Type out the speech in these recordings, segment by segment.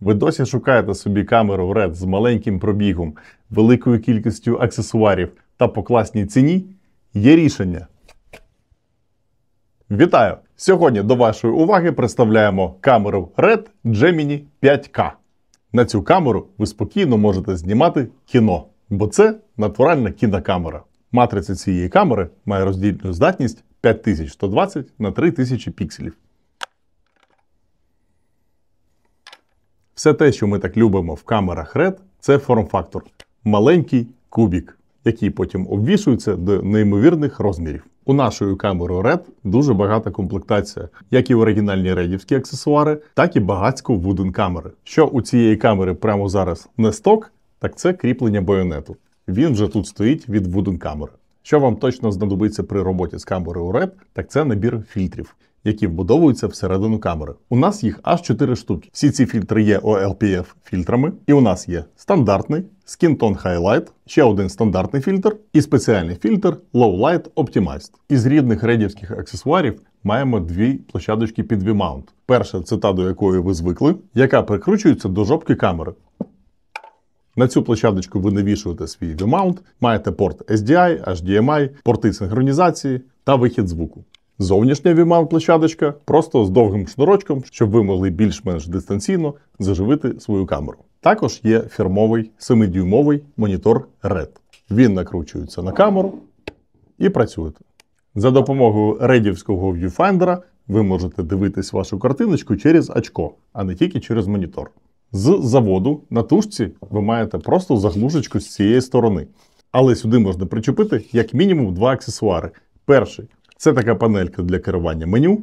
Ви досі шукаєте собі камеру в RED з маленьким пробігом, великою кількістю аксесуарів та по класній ціні? Є рішення. Вітаю! Сьогодні до вашої уваги представляємо камеру RED Gemini 5K. На цю камеру ви спокійно можете знімати кіно, бо це натуральна кінокамера. Матриця цієї камери має роздільну здатність 5120 на 3000 пікселів. Все те, що ми так любимо в камерах RED, це форм-фактор маленький кубік, який потім обвішується до неймовірних розмірів. У нашої камери RED дуже багата комплектація, як і в оригінальні редівські аксесуари, так і багацько вуден камери. Що у цієї камери прямо зараз не сток, так це кріплення байонету. Він вже тут стоїть від вуден камери. Що вам точно знадобиться при роботі з камерою RED, так це набір фільтрів, які вбудовуються всередину камери. У нас їх аж 4 штуки. Всі ці фільтри є olpf фільтрами, і у нас є стандартний Skin-Tone Highlight, ще один стандартний фільтр і спеціальний фільтр Low Light Optimized. Із рідних редівських аксесуарів маємо дві площадочки під V-mount. Перша це та, до якої ви звикли, яка прикручується до жопки камери. На цю площадочку ви навішуєте свій V-mount, маєте порт SDI, HDMI, порти синхронізації та вихід звуку. Зовнішня V-mount площадочка просто з довгим шнурочком, щоб ви могли більш-менш дистанційно заживити свою камеру. Також є фірмовий 7-дюймовий монітор RED. Він накручується на камеру і працює. За допомогою редівського viewfinder ви можете дивитись вашу картиночку через очко, а не тільки через монітор. З заводу на тушці ви маєте просто заглушечку з цієї сторони. Але сюди можна причепити як мінімум два аксесуари. Перший це така панелька для керування меню.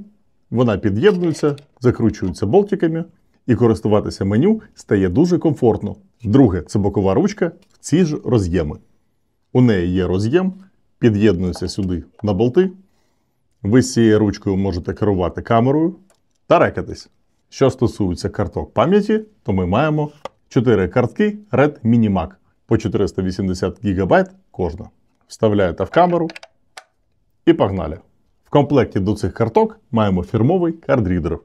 Вона під'єднується, закручується болтиками, і користуватися меню стає дуже комфортно. Друге це бокова ручка в ці ж роз'єми. У неї є роз'єм, під'єднується сюди на болти. Ви з цією ручкою можете керувати камерою та рекатись. Що стосується карток пам'яті, то ми маємо 4 картки Red Minimac по 480 ГБ кожна. Вставляєте в камеру і погнали. В комплекті до цих карток маємо фірмовий кардрідер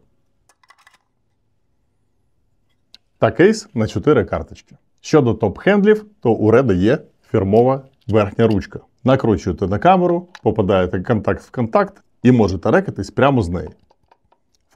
та кейс на 4 карточки. Щодо топ-хендлів, то у Red є фірмова верхня ручка. Накручуєте на камеру, попадаєте контакт в контакт і можете рекатись прямо з неї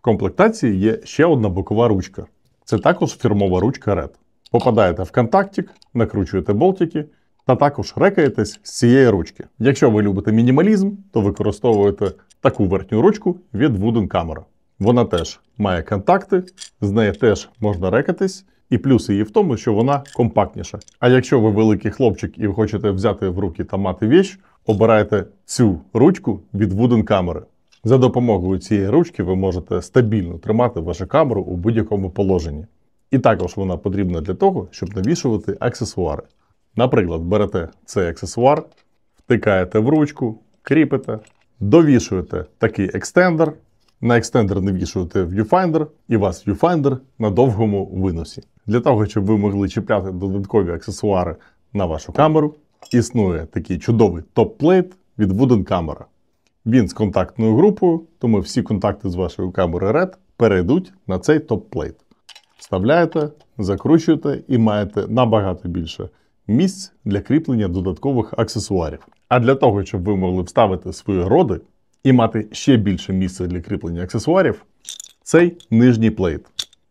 комплектації є ще одна бокова ручка. Це також фірмова ручка Red. Попадаєте в контактик, накручуєте болтики та також рекаєтесь з цієї ручки. Якщо ви любите мінімалізм, то використовуєте таку верхню ручку від Wooden Camera. Вона теж має контакти, з нею теж можна рекатись, і плюс її в тому, що вона компактніша. А якщо ви великий хлопчик і хочете взяти в руки та мати віч, обирайте цю ручку від Wooden Camera. За допомогою цієї ручки ви можете стабільно тримати вашу камеру у будь-якому положенні. І також вона потрібна для того, щоб навішувати аксесуари. Наприклад, берете цей аксесуар, втикаєте в ручку, кріпите, довішуєте такий екстендер. На екстендер навішуєте viewfinder, і вас viewfinder на довгому виносі. Для того, щоб ви могли чіпляти додаткові аксесуари на вашу камеру, існує такий чудовий топ-плейт від Wooden Camera. Він з контактною групою, тому всі контакти з вашої камери RED перейдуть на цей топ-плейт. Вставляєте, закручуєте і маєте набагато більше місць для кріплення додаткових аксесуарів. А для того, щоб ви могли вставити свої роди і мати ще більше місця для кріплення аксесуарів, цей нижній плейт.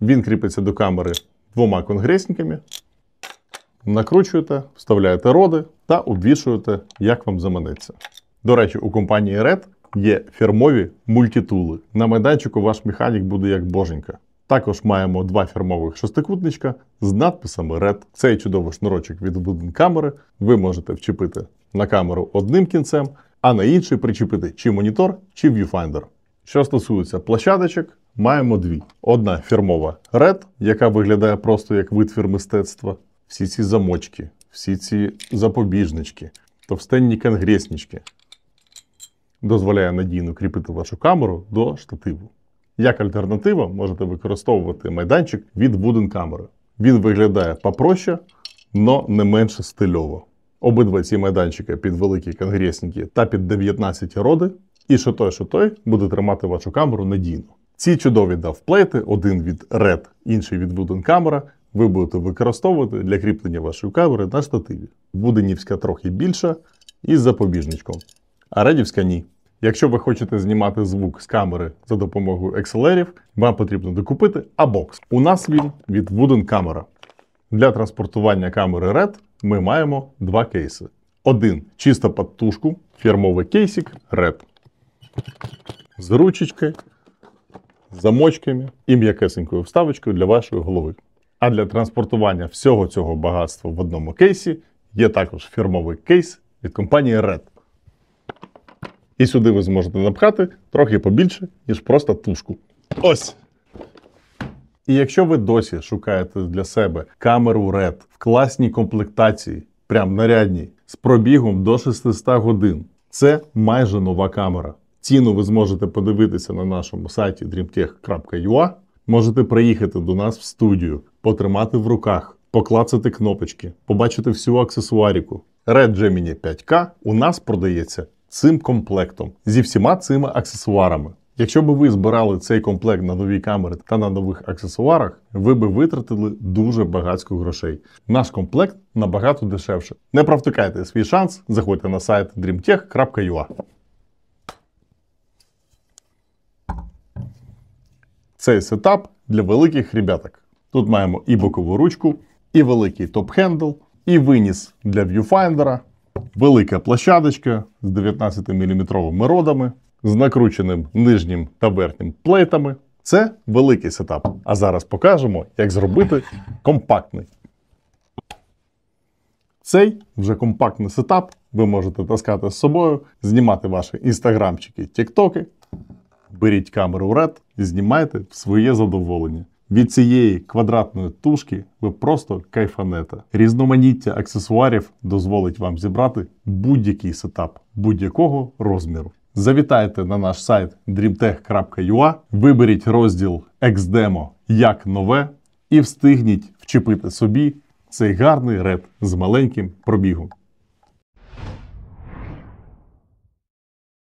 Він кріпиться до камери двома конгресниками. Накручуєте, вставляєте роди та обвішуєте, як вам заманеться. До речі, у компанії Red є фірмові мультітули. На майданчику ваш механік буде як боженька. Також маємо два фірмових шестикутничка з надписами Red. Цей чудовий шнурочок від будин камери ви можете вчепити на камеру одним кінцем, а на інший причепити чи монітор, чи viewfinder. Що стосується площадочок, маємо дві: одна фірмова Red, яка виглядає просто як витвір мистецтва. Всі ці замочки, всі ці запобіжнички, товстенні конгреснички дозволяє надійно кріпити вашу камеру до штативу. Як альтернатива, можете використовувати майданчик від Wooden камери. Він виглядає попроще, але не менше стильово. Обидва ці майданчики під великі конгресники та під 19 роди, і що той, що той буде тримати вашу камеру надійно. Ці чудові давплейти, один від Red, інший від Wooden камера, ви будете використовувати для кріплення вашої камери на штативі. Вуденівська трохи більша із запобіжничком, а редівська ні. Якщо ви хочете знімати звук з камери за допомогою екселерів, вам потрібно докупити абокс. У нас він від Wooden Camera. Для транспортування камери RED ми маємо два кейси. Один чисто під тушку, фірмовий кейсик RED. З ручечки, замочками і м'якесенькою вставочкою для вашої голови. А для транспортування всього цього багатства в одному кейсі є також фірмовий кейс від компанії RED. І сюди ви зможете напхати трохи побільше, ніж просто тушку. Ось. І якщо ви досі шукаєте для себе камеру RED в класній комплектації, прям нарядній, з пробігом до 600 годин, це майже нова камера. Ціну ви зможете подивитися на нашому сайті dreamtech.ua. Можете приїхати до нас в студію, потримати в руках, поклацати кнопочки, побачити всю аксесуаріку. Red Gemini 5K у нас продається цим комплектом зі всіма цими аксесуарами. Якщо б ви збирали цей комплект на нові камери та на нових аксесуарах, ви би витратили дуже багатсько грошей. Наш комплект набагато дешевше. Не провтикайте свій шанс, заходьте на сайт dreamtech.ua. Цей сетап для великих ребяток. Тут маємо і бокову ручку, і великий топ-хендл, і виніс для в'юфайндера. Велика площадочка з 19-мм родами, з накрученим нижнім та верхнім плейтами. Це великий сетап. А зараз покажемо, як зробити компактний. Цей вже компактний сетап ви можете таскати з собою, знімати ваші інстаграмчики, тіктоки. Беріть камеру в Red і знімайте в своє задоволення. Від цієї квадратної тушки ви просто кайфанете. Різноманіття аксесуарів дозволить вам зібрати будь-який сетап будь-якого розміру. Завітайте на наш сайт dreamtech.ua, виберіть розділ «Ексдемо як нове і встигніть вчепити собі цей гарний ред з маленьким пробігом.